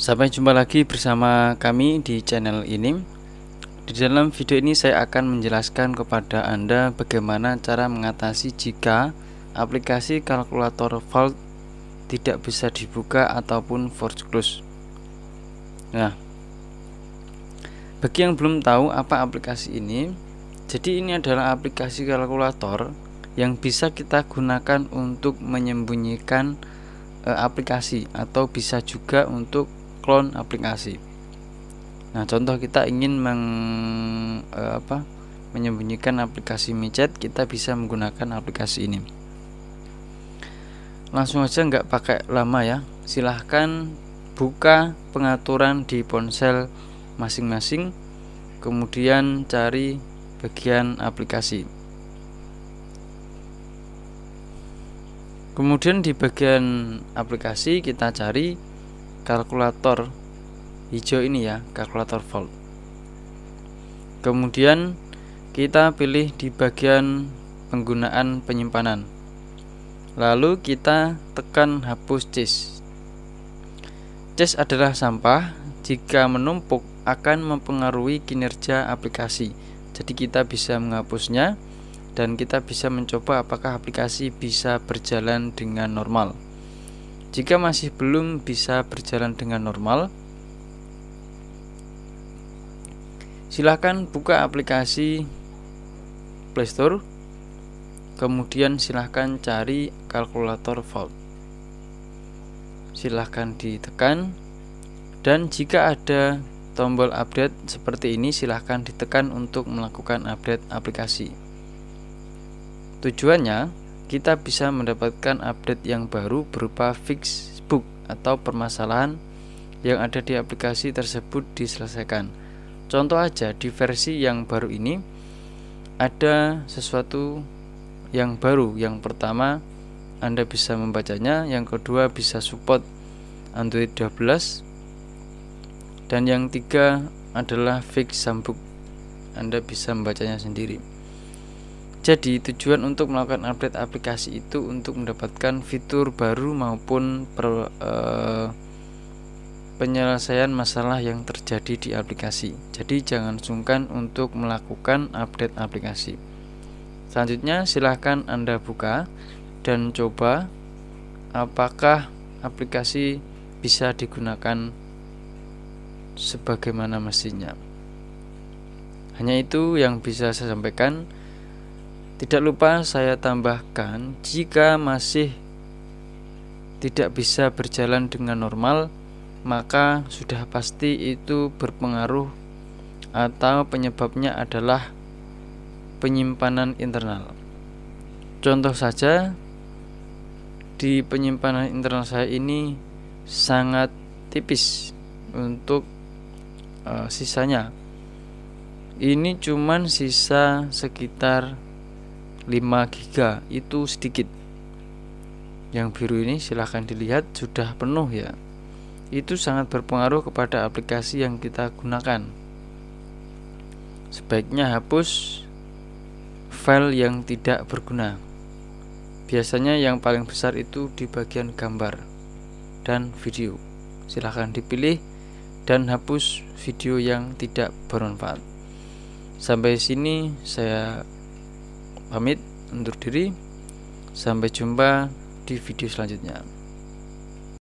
Sampai jumpa lagi bersama kami di channel ini. Di dalam video ini saya akan menjelaskan kepada Anda bagaimana cara mengatasi jika aplikasi kalkulator Vault tidak bisa dibuka ataupun force close. Nah, bagi yang belum tahu apa aplikasi ini, jadi ini adalah aplikasi kalkulator yang bisa kita gunakan untuk menyembunyikan e, aplikasi atau bisa juga untuk klon aplikasi. Nah, contoh kita ingin meng, eh, apa, menyembunyikan aplikasi micet, kita bisa menggunakan aplikasi ini. Langsung aja nggak pakai lama ya. Silahkan buka pengaturan di ponsel masing-masing, kemudian cari bagian aplikasi. Kemudian di bagian aplikasi kita cari kalkulator hijau ini ya kalkulator volt kemudian kita pilih di bagian penggunaan penyimpanan lalu kita tekan hapus cis cis adalah sampah jika menumpuk akan mempengaruhi kinerja aplikasi jadi kita bisa menghapusnya dan kita bisa mencoba apakah aplikasi bisa berjalan dengan normal jika masih belum bisa berjalan dengan normal, silahkan buka aplikasi Play Store, kemudian silahkan cari kalkulator volt. Silahkan ditekan, dan jika ada tombol update seperti ini silahkan ditekan untuk melakukan update aplikasi. Tujuannya kita bisa mendapatkan update yang baru berupa fix book atau permasalahan yang ada di aplikasi tersebut diselesaikan. Contoh aja di versi yang baru ini ada sesuatu yang baru. Yang pertama, Anda bisa membacanya, yang kedua bisa support Android 12 dan yang tiga adalah fix sambuk Anda bisa membacanya sendiri jadi, tujuan untuk melakukan update aplikasi itu untuk mendapatkan fitur baru maupun per, uh, penyelesaian masalah yang terjadi di aplikasi. Jadi, jangan sungkan untuk melakukan update aplikasi. Selanjutnya, silahkan Anda buka dan coba apakah aplikasi bisa digunakan sebagaimana mestinya. Hanya itu yang bisa saya sampaikan. Tidak lupa saya tambahkan, jika masih tidak bisa berjalan dengan normal, maka sudah pasti itu berpengaruh atau penyebabnya adalah penyimpanan internal. Contoh saja di penyimpanan internal saya ini sangat tipis untuk e, sisanya. Ini cuman sisa sekitar 5 giga itu sedikit yang biru ini silahkan dilihat sudah penuh ya itu sangat berpengaruh kepada aplikasi yang kita gunakan sebaiknya hapus file yang tidak berguna biasanya yang paling besar itu di bagian gambar dan video silahkan dipilih dan hapus video yang tidak bermanfaat sampai sini saya pamit undur diri sampai jumpa di video selanjutnya